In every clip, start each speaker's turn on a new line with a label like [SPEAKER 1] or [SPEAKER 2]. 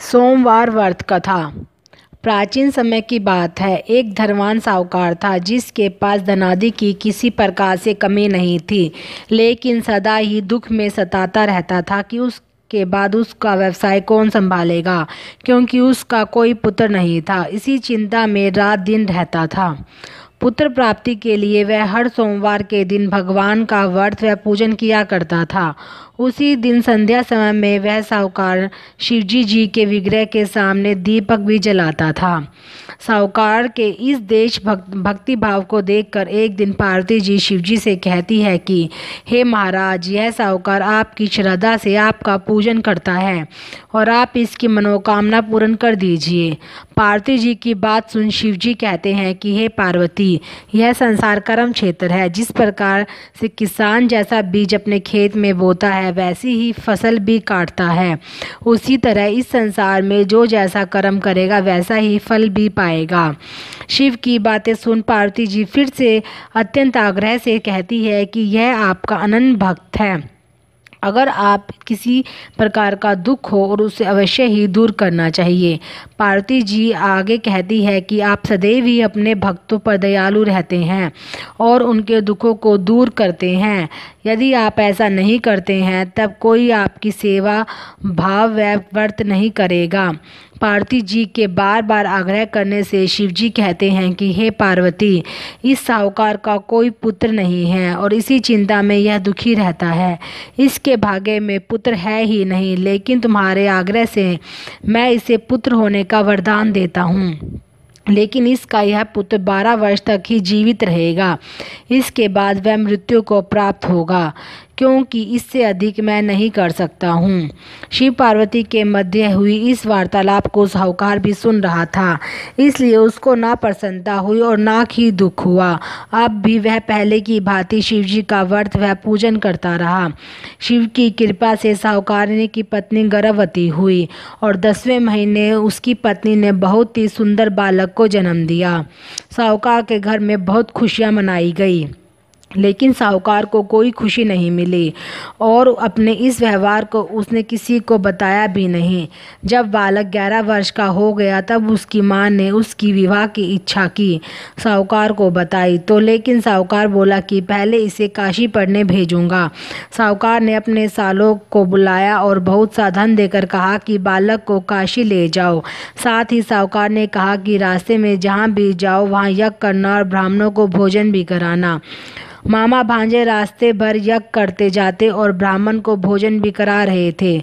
[SPEAKER 1] सोमवार व्रत कथा प्राचीन समय की बात है एक धनवान साहूकार था जिसके पास धनादि की किसी प्रकार से कमी नहीं थी लेकिन सदा ही दुख में सताता रहता था कि उस के बाद उसका व्यवसाय कौन संभालेगा क्योंकि उसका कोई पुत्र नहीं था इसी चिंता में रात दिन रहता था पुत्र प्राप्ति के लिए वह हर सोमवार के दिन भगवान का व्रत व पूजन किया करता था उसी दिन संध्या समय में वह साहूकार शिवजी जी के विग्रह के सामने दीपक भी जलाता था साहूकार के इस देश भक्त भक्ति भाव को देखकर एक दिन पार्वती जी शिवजी से कहती है कि हे महाराज यह साहूकार आपकी श्रद्धा से आपका पूजन करता है और आप इसकी मनोकामना पूर्ण कर दीजिए पार्वती जी की बात सुन शिवजी कहते हैं कि हे पार्वती यह संसार कर्म क्षेत्र है जिस प्रकार से किसान जैसा बीज अपने खेत में बोता है है वैसी ही फसल भी काटता है उसी तरह इस संसार में जो जैसा कर्म करेगा वैसा ही फल भी पाएगा शिव की बातें सुन पार्वती जी फिर से अत्यंत आग्रह से कहती है कि यह आपका अनंत भक्त है अगर आप किसी प्रकार का दुख हो और उसे अवश्य ही दूर करना चाहिए पार्वती जी आगे कहती है कि आप सदैव ही अपने भक्तों पर दयालु रहते हैं और उनके दुखों को दूर करते हैं यदि आप ऐसा नहीं करते हैं तब कोई आपकी सेवा भाव व्यवर्त नहीं करेगा पार्वती जी के बार बार आग्रह करने से शिव जी कहते हैं कि हे पार्वती इस साहूकार का कोई पुत्र नहीं है और इसी चिंता में यह दुखी रहता है इसके भाग्य में पुत्र है ही नहीं लेकिन तुम्हारे आग्रह से मैं इसे पुत्र होने का वरदान देता हूँ लेकिन इसका यह पुत्र बारह वर्ष तक ही जीवित रहेगा इसके बाद वह मृत्यु को प्राप्त होगा क्योंकि इससे अधिक मैं नहीं कर सकता हूँ शिव पार्वती के मध्य हुई इस वार्तालाप को साहूकार भी सुन रहा था इसलिए उसको ना प्रसन्नता हुई और ना ही दुख हुआ अब भी वह पहले की भांति शिव जी का व्रत वह पूजन करता रहा शिव की कृपा से साहूकारिनी की पत्नी गर्भवती हुई और दसवें महीने उसकी पत्नी ने बहुत ही सुंदर बालक को जन्म दिया साहूकार के घर में बहुत खुशियाँ मनाई गई लेकिन साहूकार को कोई खुशी नहीं मिली और अपने इस व्यवहार को उसने किसी को बताया भी नहीं जब बालक ग्यारह वर्ष का हो गया तब उसकी मां ने उसकी विवाह की इच्छा की साहूकार को बताई तो लेकिन साहूकार बोला कि पहले इसे काशी पढ़ने भेजूंगा साहूकार ने अपने सालों को बुलाया और बहुत सा धन देकर कहा कि बालक को काशी ले जाओ साथ ही साहूकार ने कहा कि रास्ते में जहाँ भी जाओ वहाँ यज्ञ करना और ब्राह्मणों को भोजन भी कराना मामा भांजे रास्ते भर यज्ञ करते जाते और ब्राह्मण को भोजन भी करा रहे थे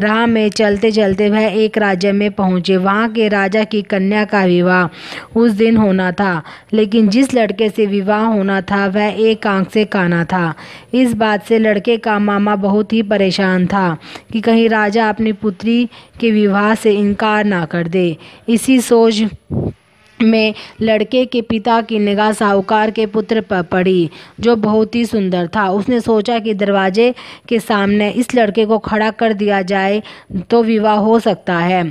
[SPEAKER 1] राह में चलते चलते वह एक राज्य में पहुंचे वहाँ के राजा की कन्या का विवाह उस दिन होना था लेकिन जिस लड़के से विवाह होना था वह एक आंख से काना था इस बात से लड़के का मामा बहुत ही परेशान था कि कहीं राजा अपनी पुत्री के विवाह से इनकार ना कर दे इसी सोच में लड़के के पिता की निगाह साहूकार के पुत्र पर पड़ी जो बहुत ही सुंदर था उसने सोचा कि दरवाजे के सामने इस लड़के को खड़ा कर दिया जाए तो विवाह हो सकता है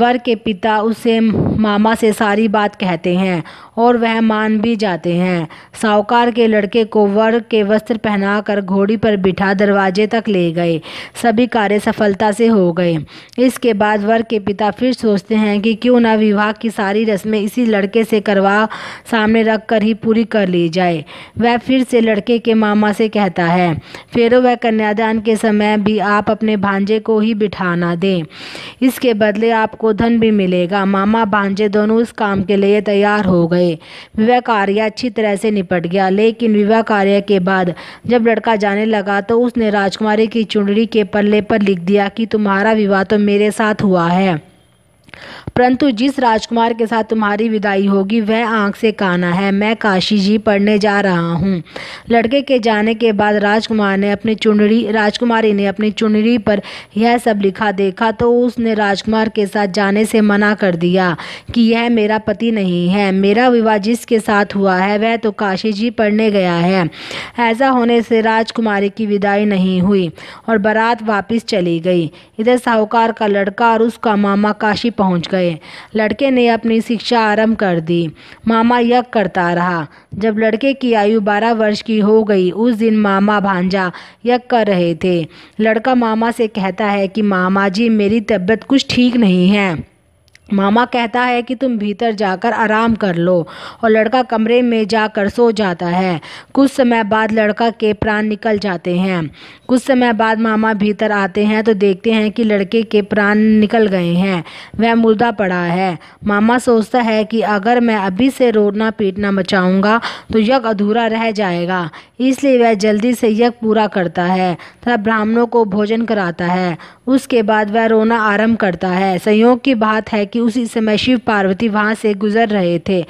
[SPEAKER 1] वर के पिता उसे मामा से सारी बात कहते हैं और वह मान भी जाते हैं साहूकार के लड़के को वर के वस्त्र पहनाकर घोड़ी पर बिठा दरवाजे तक ले गए सभी कार्य सफलता से हो गए इसके बाद वर के पिता फिर सोचते हैं कि क्यों ना विवाह की सारी रस्में इसी लड़के से करवा सामने रख कर ही पूरी कर ली जाए वह फिर से लड़के के मामा से कहता है फिर वह कन्यादान के समय भी आप अपने भांजे को ही बिठाना दें इसके बदले आपको धन भी मिलेगा मामा भांजे दोनों उस काम के लिए तैयार हो गए विवाह कार्य अच्छी तरह से निपट गया लेकिन विवाह कार्य के बाद जब लड़का जाने लगा तो उसने राजकुमारी की चुनरी के पल्ले पर लिख दिया कि तुम्हारा विवाह तो मेरे साथ हुआ है परंतु जिस राजकुमार के साथ तुम्हारी विदाई होगी वह आंख से काना है मैं काशी जी पढ़ने जा रहा हूँ लड़के के जाने के बाद राजकुमार ने अपनी चुनरी राजकुमारी ने अपनी चुनरी पर यह सब लिखा देखा तो उसने राजकुमार के साथ जाने से मना कर दिया कि यह मेरा पति नहीं है मेरा विवाह जिसके साथ हुआ है वह तो काशी जी पढ़ने गया है ऐसा होने से राजकुमारी की विदाई नहीं हुई और बारात वापस चली गई इधर साहूकार का लड़का और उसका मामा काशी पहुंच गए गए लड़के ने अपनी शिक्षा आरंभ कर दी मामा यज्ञ करता रहा जब लड़के की आयु बारह वर्ष की हो गई उस दिन मामा भांजा यज्ञ कर रहे थे लड़का मामा से कहता है कि मामा जी मेरी तबीयत कुछ ठीक नहीं है मामा कहता है कि तुम भीतर जाकर आराम कर लो और लड़का कमरे में जाकर सो जाता है कुछ समय बाद लड़का के प्राण निकल जाते हैं कुछ समय बाद मामा भीतर आते हैं तो देखते हैं कि लड़के के प्राण निकल गए हैं वह मुर्दा पड़ा है मामा सोचता है कि अगर मैं अभी से रोना पीटना मचाऊंगा तो यज्ञ अधूरा रह जाएगा इसलिए वह जल्दी से यज्ञ पूरा करता है तथा ब्राह्मणों को भोजन कराता है उसके बाद वह रोना आरंभ करता है संयोग की बात है कि उसी समय शिव पार्वती वहाँ से गुजर रहे थे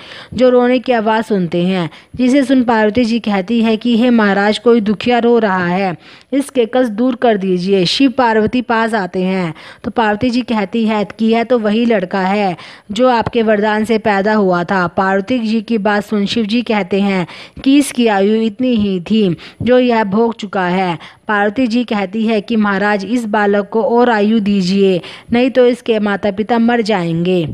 [SPEAKER 1] जो रोने की आवाज़ सुनते हैं जिसे सुन पार्वती जी कहती है कि हे महाराज कोई दुखिया रो रहा है इसके कस दूर कर दीजिए शिव पार्वती पास आते हैं तो पार्वती जी कहती है कि यह तो वही लड़का है जो आपके वरदान से पैदा हुआ था पार्वती जी की बात सुन शिव जी कहते हैं कि इसकी आयु इतनी ही थी जो यह भोग चुका है पार्वती जी कहती है कि महाराज इस बालक को और आयु दीजिए नहीं तो इसके माता पिता मर जाएंगे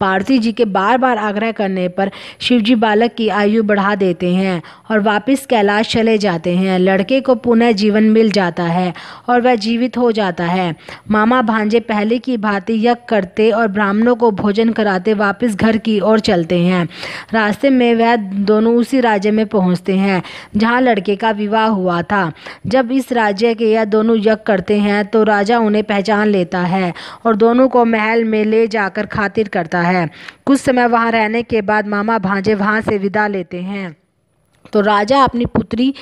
[SPEAKER 1] पारसी जी के बार बार आग्रह करने पर शिवजी बालक की आयु बढ़ा देते हैं और वापस कैलाश चले जाते हैं लड़के को पुनः जीवन मिल जाता है और वह जीवित हो जाता है मामा भांजे पहले की भांति यज्ञ करते और ब्राह्मणों को भोजन कराते वापस घर की ओर चलते हैं रास्ते में वह दोनों उसी राज्य में पहुँचते हैं जहाँ लड़के का विवाह हुआ था जब इस राज्य के यह दोनों यज्ञ करते हैं तो राजा उन्हें पहचान लेता है और दोनों को महल में ले जाकर खातिर करता जाता है कुछ समय वहाँ रहने के बाद मामा भांजे वहाँ से विदा लेते हैं तो राजा अपनी पुत्री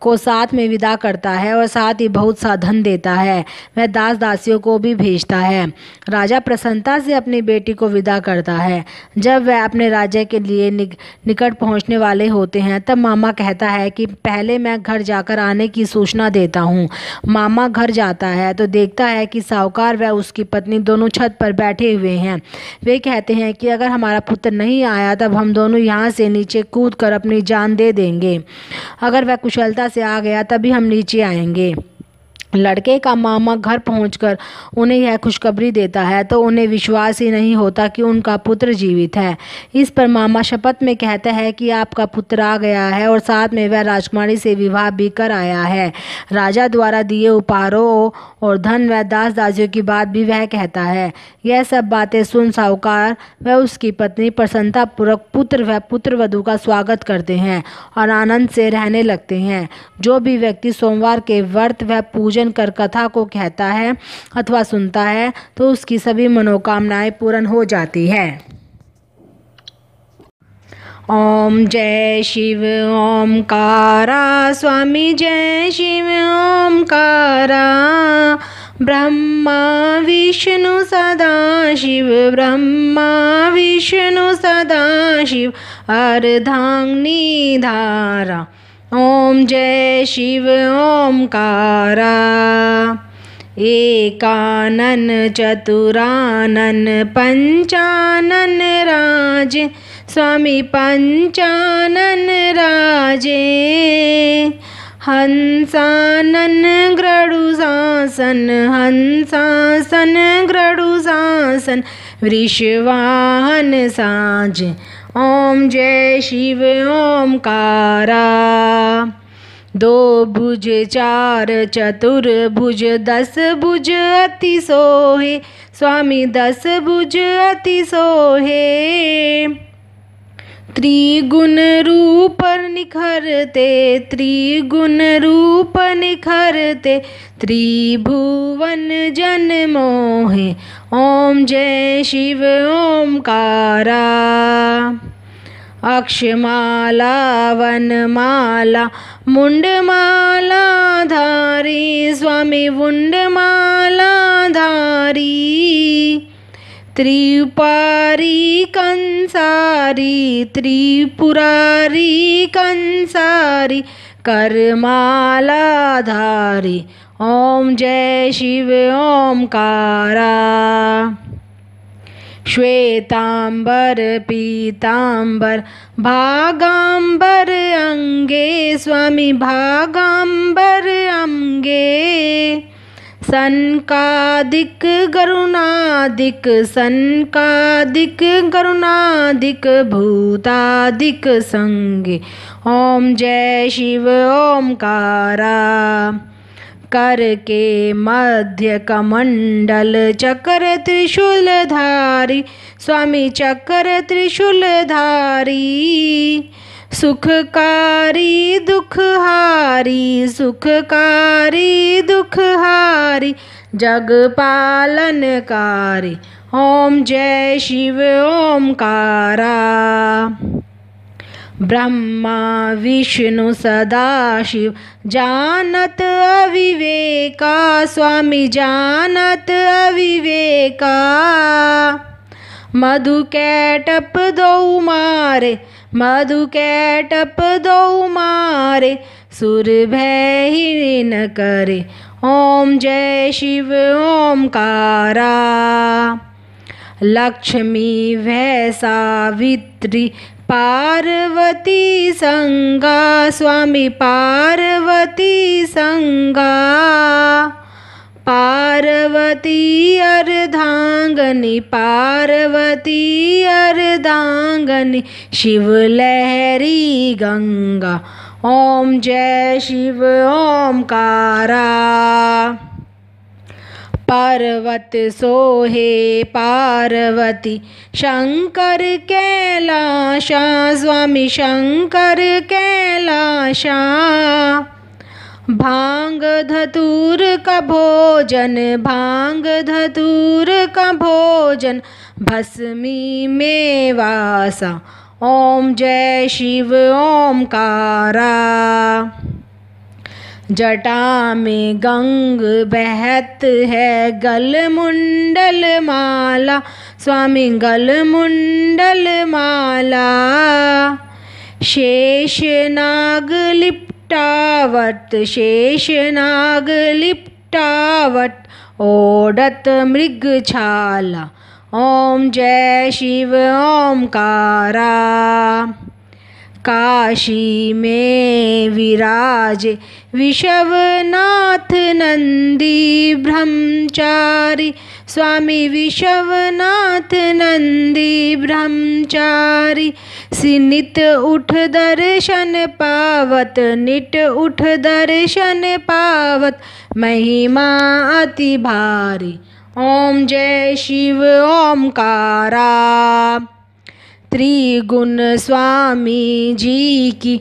[SPEAKER 1] को साथ में विदा करता है और साथ ही बहुत सा धन देता है वह दास दासियों को भी भेजता है राजा प्रसन्नता से अपनी बेटी को विदा करता है जब वह अपने राज्य के लिए निक, निकट पहुंचने वाले होते हैं तब मामा कहता है कि पहले मैं घर जाकर आने की सूचना देता हूँ मामा घर जाता है तो देखता है कि साहूकार वह उसकी पत्नी दोनों छत पर बैठे हुए हैं वे कहते हैं कि अगर हमारा पुत्र नहीं आया तब हम दोनों यहाँ से नीचे कूद कर अपनी जान दे देंगे अगर वह कुशलता रास्ता से आ गया तभी हम नीचे आएंगे लड़के का मामा घर पहुंचकर उन्हें यह खुशखबरी देता है तो उन्हें विश्वास ही नहीं होता कि उनका पुत्र जीवित है इस पर मामा शपथ में कहता है कि आपका पुत्र आ गया है और साथ में वह राजकुमारी से विवाह भी कर आया है राजा द्वारा दिए उपहारों और धन व दास दासियों की बात भी वह कहता है यह सब बातें सुन साहूकार व उसकी पत्नी प्रसन्नतापूर्वक पुत्र व पुत्र वधु का स्वागत करते हैं और आनंद से रहने लगते हैं जो भी व्यक्ति सोमवार के व्रत व पूजन भजन कर कथा को कहता है अथवा सुनता है तो उसकी सभी मनोकामनाएं पूर्ण हो जाती है ओम जय शिव कारा स्वामी जय शिव कारा ब्रह्मा विष्णु सदा शिव ब्रह्मा विष्णु सदा शिव अर्धांग धारा ॐ जय शिव ओंकारा एकानन चतुरानन पंचानन राज स्वामी पंचानन राजे हंसानन गृडुसासन हंसासन गृडुसासन वृषवाहन साज ओम जय शिव ओमकारा दो भुज चार चतुर भुज दस भुज अति सोहे स्वामी दस भुज अति सोहे त्रिगुण रूप निखरते त्रिगुण रूप निखरते त्रिभुवन जन मोहे ओम जय शिव ओमकारा अक्षमाला वनमाला मुण्डमाला धारी स्वामी मुण्डमाला धारी त्रिपारी कंसारी त्रिपुरारी कंसारी करमालाधारी ओम जय शिव कारा श्वेतांबर पीतांबर भागांबर अंगे स्वामी भागांबर अंगे का सन दिक गरुणादिक दिक गरुणादिक भूतादिक संग ओम जय शिव ओमकारा कर के मध्य कमंडल चक्र त्रिशूलधारी स्वामी चक्र त्रिशूलधारी सुखकारी दुखहारी सुखकारी दुख कारी जग कारी ओम जय शिव ओंकारा ब्रह्मा विष्णु सदाशिव जानत अविवेका स्वामी जानत अविवेका मधु कैटप दो मारे मधु कैटप दो मारे सुर भय न करे ओम जय शिव कारा लक्ष्मी भय सावित्री पार्वती संगा स्वामी पार्वती संगा पार्वती अर्धांगनी पार्वती अर्धांगनी शिव लहरी गंगा ओम जय शिव ओमकारा पर्वत सोहे पार्वती शंकर कैलाशा स्वामी शंकर कैलाशा भांग धतूर का भोजन भांग धतूर का भोजन भस्मी में वासा ओम जय शिव कारा जटा में गंग बहत है गल मुंडल माला स्वामी गल मुंडल माला शेष नाग लिपटावत शेष नाग लिपटावत ओडत मृग छाला ओम जय शिव ओंकारा काशी में विराज विश्वनाथ नंदी ब्रह्मचारी स्वामी विश्वनाथ नंदी ब्रह्मचारी सिनित उठ दर्शन पावत नित उठ दर्शन पावत महिमा अति भारी ओम जय शिव ओंकारा त्रिगुण स्वामी जी की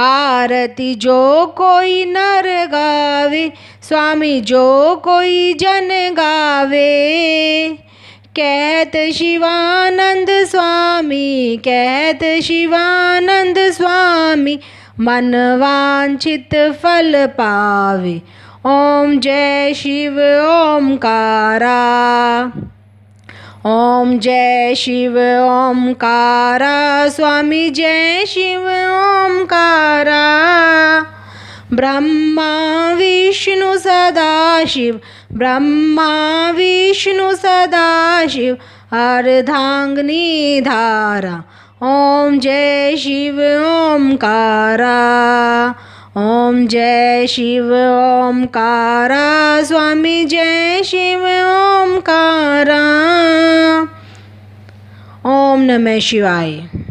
[SPEAKER 1] आरती जो कोई नर गावे स्वामी जो कोई जन गावे कहत शिवानंद स्वामी कहत शिवानंद स्वामी मन वांछित फल पावे ओम जय शिव ओंकारा ओम जय शिव ओमकारा स्वामी जय शिव ओमकारा ब्रह्मा विष्णु सदाशिव ब्रह्मा विष्णु सदाशिव अर्धांगनी धारा ओम जय शिव ओमकारा ओम जय शिव कारा स्वामी जय शिव ओमकारा ओम नमः शिवाय